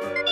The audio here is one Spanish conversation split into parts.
うん。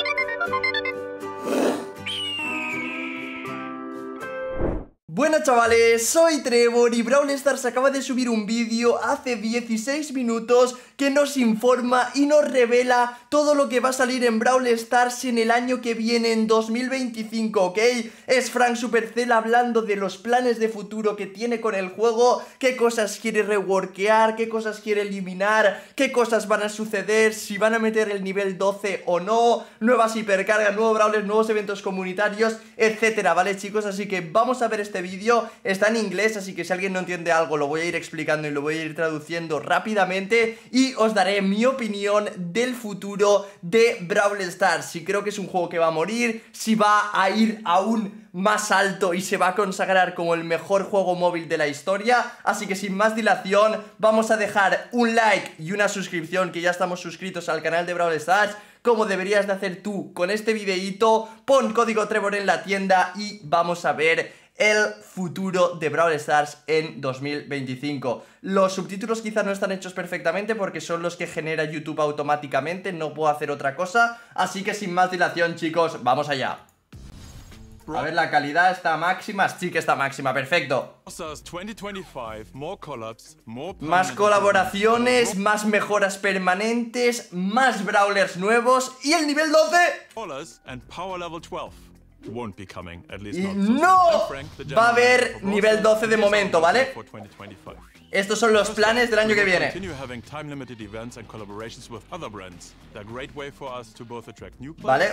Buenas chavales, soy Trevor y Brawl Stars acaba de subir un vídeo hace 16 minutos que nos informa y nos revela todo lo que va a salir en Brawl Stars en el año que viene, en 2025, ¿ok? Es Frank Supercell hablando de los planes de futuro que tiene con el juego, qué cosas quiere reworkear, qué cosas quiere eliminar, qué cosas van a suceder, si van a meter el nivel 12 o no, nuevas hipercargas, nuevos Brawlers, nuevos eventos comunitarios, etcétera, ¿vale chicos? Así que vamos a ver este vídeo vídeo está en inglés, así que si alguien no entiende algo lo voy a ir explicando y lo voy a ir traduciendo rápidamente y os daré mi opinión del futuro de Brawl Stars, si creo que es un juego que va a morir, si va a ir aún más alto y se va a consagrar como el mejor juego móvil de la historia, así que sin más dilación vamos a dejar un like y una suscripción que ya estamos suscritos al canal de Brawl Stars como deberías de hacer tú con este videíto, pon código Trevor en la tienda y vamos a ver el futuro de Brawl Stars en 2025. Los subtítulos quizás no están hechos perfectamente porque son los que genera YouTube automáticamente, no puedo hacer otra cosa, así que sin más dilación chicos, vamos allá. A ver, la calidad está máxima, sí que está máxima, perfecto. Más colaboraciones, más mejoras permanentes, más brawlers nuevos y el nivel 12 won't ¡No! Va a haber nivel 12 de momento, ¿vale? Estos son los planes del año que viene. Vale.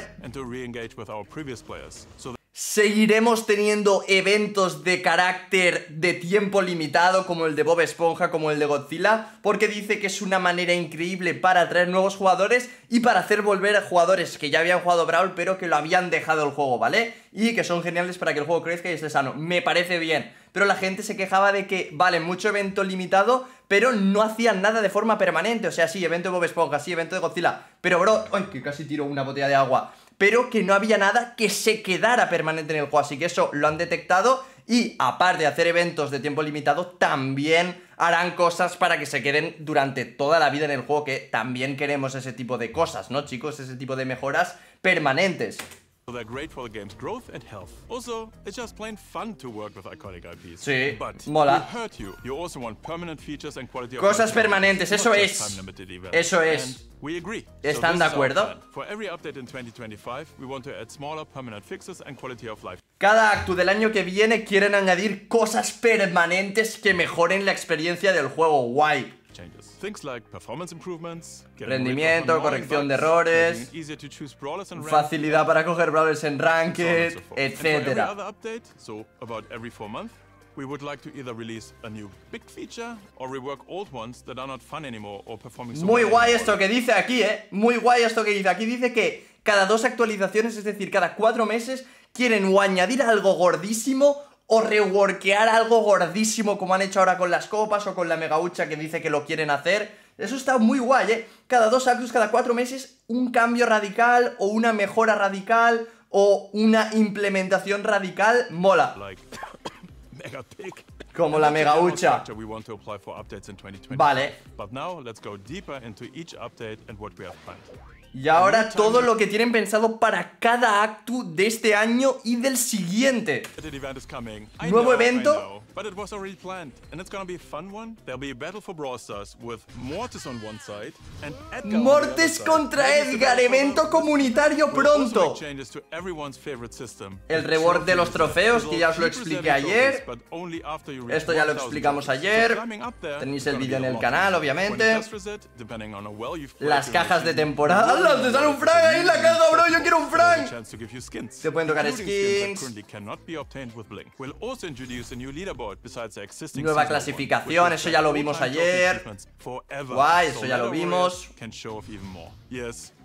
Seguiremos teniendo eventos de carácter de tiempo limitado como el de Bob Esponja, como el de Godzilla, porque dice que es una manera increíble para atraer nuevos jugadores y para hacer volver a jugadores que ya habían jugado Brawl pero que lo habían dejado el juego, ¿vale? Y que son geniales para que el juego crezca y esté sano. Me parece bien. Pero la gente se quejaba de que, vale, mucho evento limitado, pero no hacían nada de forma permanente. O sea, sí, evento de Bob Esponja, sí, evento de Godzilla. Pero, bro, ay, que casi tiro una botella de agua pero que no había nada que se quedara permanente en el juego. Así que eso lo han detectado y aparte de hacer eventos de tiempo limitado, también harán cosas para que se queden durante toda la vida en el juego, que también queremos ese tipo de cosas, ¿no chicos? Ese tipo de mejoras permanentes. They're great for the game's growth and health. Also, it's just plain fun to work with iconic IPs. Sí, But mola. Hurt you. You also want permanent features and quality Cosas permanentes, eso es. Eso es. We agree. ¿Están de acuerdo? For every update in 2025, we want to add smaller permanent fixes and quality of life. Cada acto del año que viene quieren añadir cosas permanentes que mejoren la experiencia del juego. Guay. Rendimiento, corrección de errores, facilidad para coger brawlers en ranked, etc. Muy guay esto que dice aquí, eh. Muy guay esto que dice. Aquí dice que cada dos actualizaciones, es decir, cada cuatro meses, quieren añadir algo gordísimo o reworkear algo gordísimo como han hecho ahora con las copas o con la megaucha que dice que lo quieren hacer. Eso está muy guay, ¿eh? Cada dos actos, cada cuatro meses, un cambio radical o una mejora radical o una implementación radical mola. Como la mega hucha. Vale. Y ahora todo lo que tienen pensado para cada acto de este año y del siguiente. Nuevo evento. Mortes contra Edgar, evento comunitario pronto. El reward de los trofeos, que ya os lo expliqué ayer. Esto ya lo explicamos ayer. Tenéis el vídeo en el canal, obviamente. Las cajas de temporada balas, te sale un frag ahí en la casa, bro. Yo quiero un frag! Te pueden tocar skins. Nueva clasificación, eso ya lo vimos ayer. Guay, eso ya lo vimos.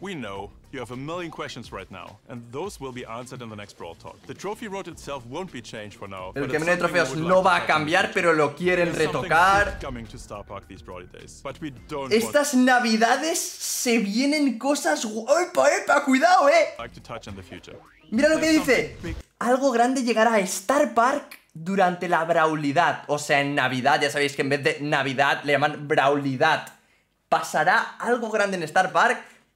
We know you have a million questions right now, and those will be answered in the next Talk. The trophy itself won't be changed for now. El camino de trofeos no va a cambiar, pero lo quieren retocar. Estas navidades se vienen cosas... ¡Epa, epa! ¡Cuidado, eh! Mira lo que dice. Algo grande llegará a Star Park durante la Braulidad. O sea, en Navidad, ya sabéis que en vez de Navidad le llaman Braulidad. Pasará algo grande en Star Park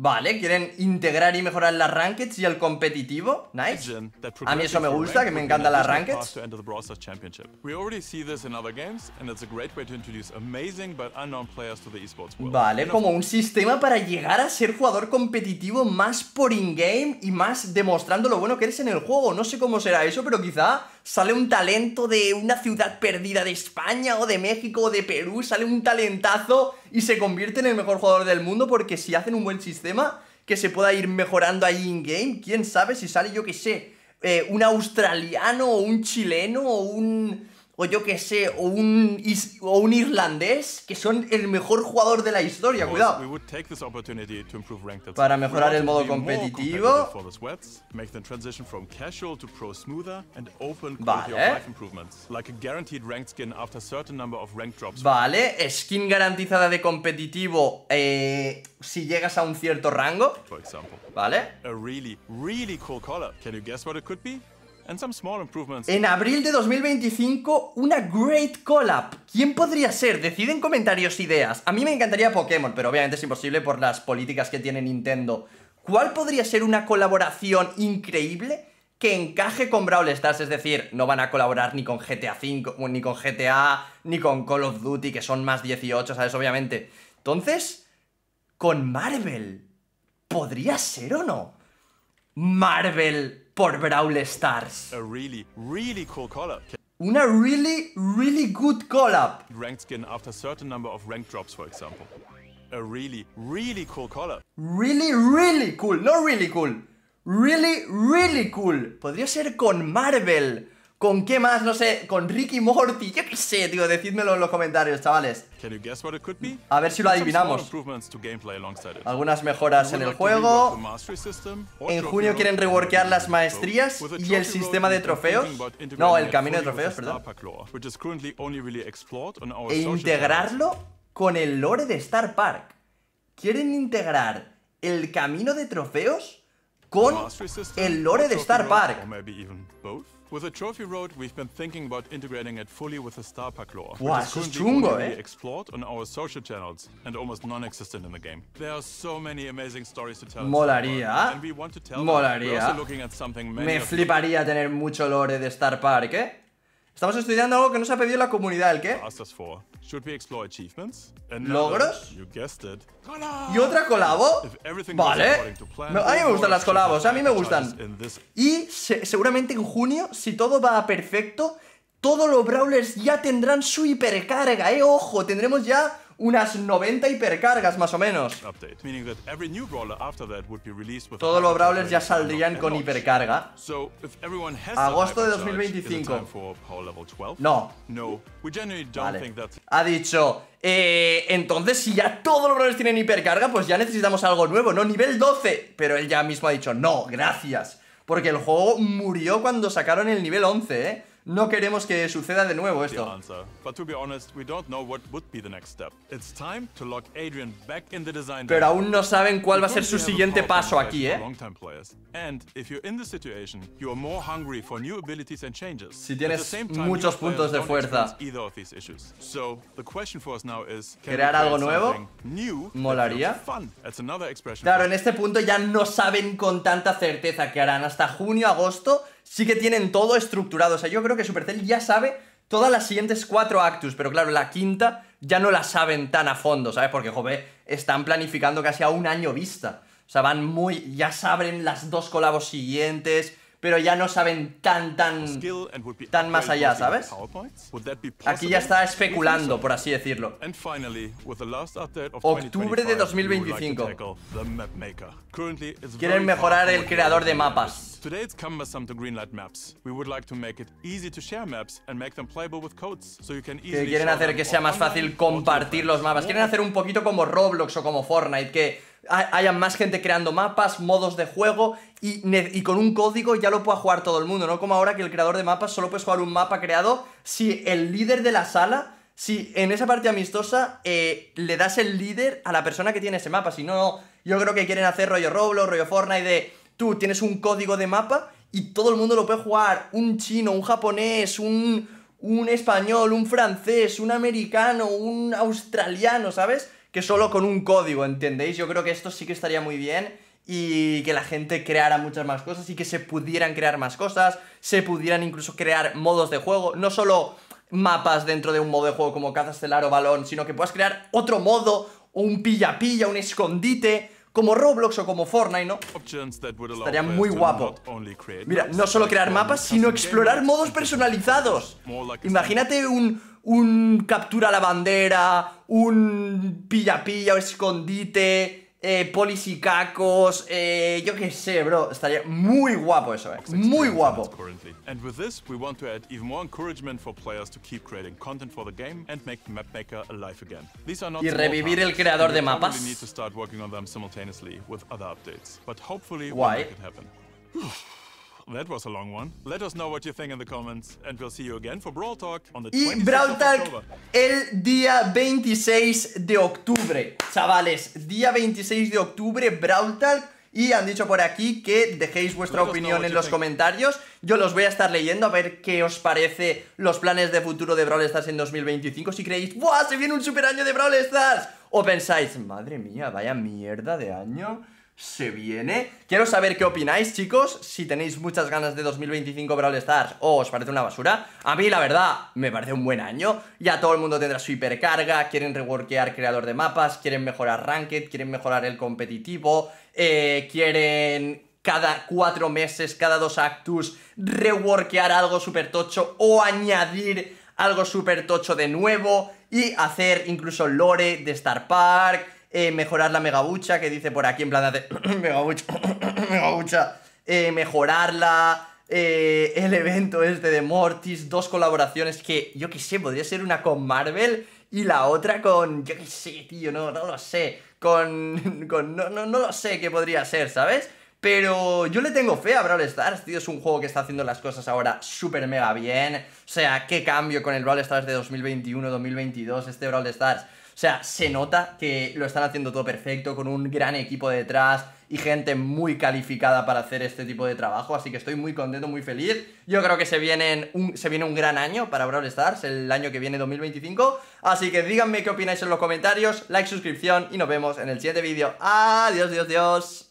Vale, quieren integrar y mejorar las rankings y el competitivo. Nice. A mí eso me gusta, que me encantan las rankings. Vale, como un sistema para llegar a ser jugador competitivo más por in-game y más demostrando lo bueno que eres en el juego. No sé cómo será eso, pero quizá sale un talento de una ciudad perdida de España o de México o de Perú, sale un talentazo y se convierte en el mejor jugador del mundo porque si hacen un buen sistema que se pueda ir mejorando ahí in-game, quién sabe si sale, yo que sé, eh, un australiano o un chileno o un o yo que sé, o un, o un irlandés, que son el mejor jugador de la historia, cuidado. Para mejorar el modo competitivo. Vale. Vale, skin garantizada de competitivo eh, si llegas a un cierto rango. Vale. En abril de 2025, una Great Collab. ¿Quién podría ser? Deciden comentarios ideas. A mí me encantaría Pokémon, pero obviamente es imposible por las políticas que tiene Nintendo. ¿Cuál podría ser una colaboración increíble que encaje con Brawl Stars? Es decir, no van a colaborar ni con GTA V, ni con GTA, ni con Call of Duty, que son más 18, ¿sabes? Obviamente. Entonces, con Marvel. ¿Podría ser o no? Marvel por Brawl Stars. A really, really cool collab. a really, really good collab. Ranked skin after certain number of rank drops, for example. A really, really cool collab. Really, really cool. No really cool. Really, really cool. Podría ser con Marvel ¿Con qué más? No sé, con Ricky Morty, yo qué sé, tío, decídmelo en los comentarios, chavales. A ver si lo adivinamos. Algunas mejoras en el juego. En junio quieren reworkear las maestrías y el sistema de trofeos. No, el camino de trofeos, perdón. E integrarlo con el lore de Star Park. ¿Quieren integrar el camino de trofeos con el lore de Star Park. With a trophy road, we've been thinking about integrating it fully with the Star Park lore, wow, which is chungo, eh? explored on our social channels and almost non-existent in the game. There are so many amazing stories to tell. Molaría. And we want to tell Molaría. We're also looking at something many Me fliparía tener mucho lore de Star Park, ¿eh? Estamos estudiando algo que nos ha pedido la comunidad, ¿el qué? ¿Logros? ¿Y otra colabo? Vale. A mí me gustan las colabos, a mí me gustan. Y seguramente en junio, si todo va perfecto, todos los brawlers ya tendrán su hipercarga, ¿eh? Ojo, tendremos ya unas 90 hipercargas más o menos. Todos los brawlers ya saldrían con hipercarga. Agosto de 2025. No. Vale. Ha dicho, eh, entonces si ya todos los brawlers tienen hipercarga, pues ya necesitamos algo nuevo, ¿no? Nivel 12. Pero él ya mismo ha dicho, no, gracias. Porque el juego murió cuando sacaron el nivel 11, ¿eh? No queremos que suceda de nuevo esto. Pero aún no saben cuál va a ser su siguiente paso aquí, ¿eh? Si tienes muchos puntos de fuerza. Crear algo nuevo molaría. Claro, en este punto ya no saben con tanta certeza que harán hasta junio, agosto sí que tienen todo estructurado. O sea, yo creo que Supercell ya sabe todas las siguientes cuatro actus, pero claro, la quinta ya no la saben tan a fondo, ¿sabes? Porque, joder, están planificando casi a un año vista. O sea, van muy. Ya saben las dos colabos siguientes pero ya no saben tan, tan, tan más allá, ¿sabes? Aquí ya está especulando, por así decirlo. Octubre de 2025. Quieren mejorar el creador de mapas. quieren hacer que sea más fácil compartir los mapas. Quieren hacer un poquito como Roblox o como Fortnite, que haya más gente creando mapas, modos de juego y, con un código ya lo pueda jugar todo el mundo, no como ahora que el creador de mapas solo puedes jugar un mapa creado si el líder de la sala, si en esa parte amistosa eh, le das el líder a la persona que tiene ese mapa, si no, yo creo que quieren hacer rollo Roblox, rollo Fortnite de tú tienes un código de mapa y todo el mundo lo puede jugar, un chino, un japonés, un, un español, un francés, un americano, un australiano, ¿sabes? que solo con un código, ¿entendéis? Yo creo que esto sí que estaría muy bien y que la gente creara muchas más cosas y que se pudieran crear más cosas, se pudieran incluso crear modos de juego, no solo mapas dentro de un modo de juego como caza estelar o balón, sino que puedas crear otro modo, un pilla pilla, un escondite, como Roblox o como Fortnite, ¿no? Estaría muy guapo. Mira, no solo crear mapas, sino explorar modos personalizados. Imagínate un, un captura la bandera, un pilla-pilla o escondite, eh, polis y cacos, eh, yo qué sé, bro. Estaría muy guapo eso, eh. Muy guapo. And with this, we want to add even more encouragement for players to keep creating content for the game and make the mapmaker alive again. These are not y revivir el creador de mapas. We need to start working on them simultaneously with other updates, but hopefully we'll make it happen. Y Brawl el día 26 de octubre, chavales, día 26 de octubre Brawl Talk y han dicho por aquí que dejéis vuestra opinión en los comentarios. Yo los voy a estar leyendo a ver qué os parece los planes de futuro de Brawl Stars en 2025. Si creéis, ¡buah! Se viene un super año de Brawl Stars. O pensáis, madre mía, vaya mierda de año se viene. Quiero saber qué opináis, chicos, si tenéis muchas ganas de 2025 Brawl Stars o os parece una basura. A mí, la verdad, me parece un buen año. Ya todo el mundo tendrá su hipercarga, quieren reworkear creador de mapas, quieren mejorar Ranked, quieren mejorar el competitivo, eh, quieren cada cuatro meses, cada dos actus, reworkear algo súper tocho o añadir algo súper tocho de nuevo y hacer incluso lore de Star Park eh, mejorar la megabucha, que dice por aquí en plan de megabucha, megabucha, eh, mejorarla, eh, el evento este de Mortis, dos colaboraciones que yo que sé, podría ser una con Marvel y la otra con, yo qué sé, tío, no, no lo sé, con, con no, no lo sé qué podría ser, ¿sabes? Pero yo le tengo fe a Brawl Stars, tío. Es un juego que está haciendo las cosas ahora súper mega bien. O sea, qué cambio con el Brawl Stars de 2021-2022, este Brawl Stars. O sea, se nota que lo están haciendo todo perfecto, con un gran equipo detrás y gente muy calificada para hacer este tipo de trabajo, así que estoy muy contento, muy feliz. Yo creo que se, un, se viene un gran año para Brawl Stars, el año que viene 2025, así que díganme qué opináis en los comentarios, like, suscripción y nos vemos en el siguiente vídeo. Adiós, dios, adiós.